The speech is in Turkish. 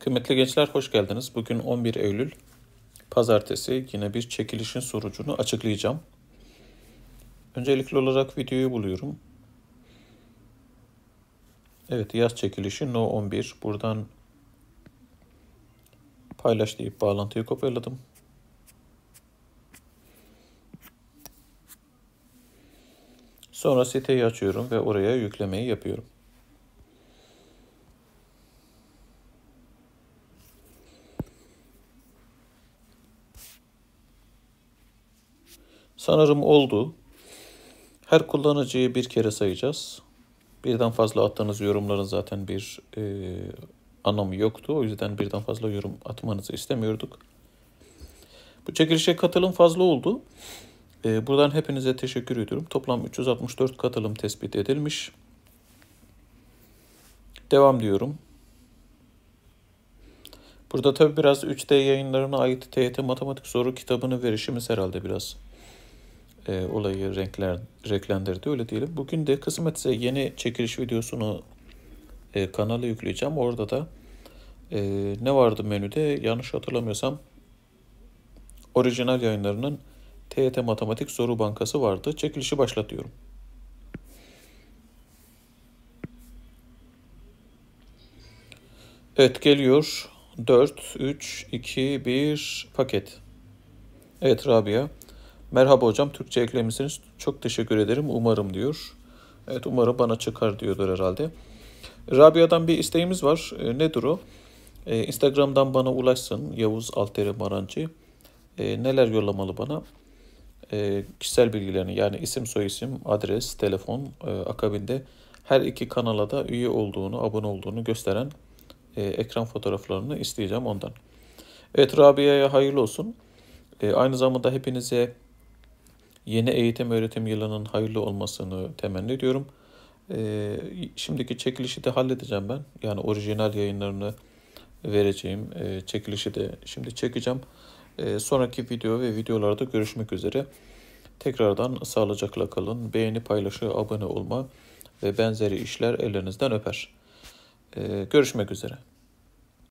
Kıymetli gençler hoş geldiniz. Bugün 11 Eylül pazartesi yine bir çekilişin sorucunu açıklayacağım. Öncelikli olarak videoyu buluyorum. Evet yaz çekilişi No 11. Buradan paylaş deyip bağlantıyı kopyaladım. Sonra siteyi açıyorum ve oraya yüklemeyi yapıyorum. Sanırım oldu. Her kullanıcıyı bir kere sayacağız. Birden fazla attığınız yorumların zaten bir e, anlamı yoktu. O yüzden birden fazla yorum atmanızı istemiyorduk. Bu çekilişe katılım fazla oldu. E, buradan hepinize teşekkür ediyorum. Toplam 364 katılım tespit edilmiş. Devam diyorum. Burada tabi biraz 3D yayınlarına ait TYT matematik soru kitabını verişimiz herhalde biraz e, olayı renkler, renklendirdi öyle diyelim. Bugün de kısmetse yeni çekiliş videosunu e, kanala yükleyeceğim. Orada da e, ne vardı menüde yanlış hatırlamıyorsam orijinal yayınlarının TET Matematik Soru Bankası vardı. Çekilişi başlatıyorum. Evet geliyor. 4, 3, 2, 1 paket. Evet Rabia. Merhaba hocam Türkçe eklemişsiniz. Çok teşekkür ederim. Umarım diyor. Evet umarım bana çıkar diyordur herhalde. Rabia'dan bir isteğimiz var. E, nedir o? E, Instagram'dan bana ulaşsın. Yavuz Alteri Barancı. E, ee, neler yollamalı bana? E, kişisel bilgilerini yani isim soyisim, adres, telefon e, akabinde her iki kanala da üye olduğunu, abone olduğunu gösteren e, ekran fotoğraflarını isteyeceğim ondan. Evet Rabia'ya hayırlı olsun. E, aynı zamanda hepinize Yeni eğitim öğretim yılının hayırlı olmasını temenni ediyorum. Ee, şimdiki çekilişi de halledeceğim ben. Yani orijinal yayınlarını vereceğim. E, çekilişi de şimdi çekeceğim. Ee, sonraki video ve videolarda görüşmek üzere. Tekrardan sağlıcakla kalın. Beğeni, paylaşı, abone olma ve benzeri işler ellerinizden öper. Ee, görüşmek üzere.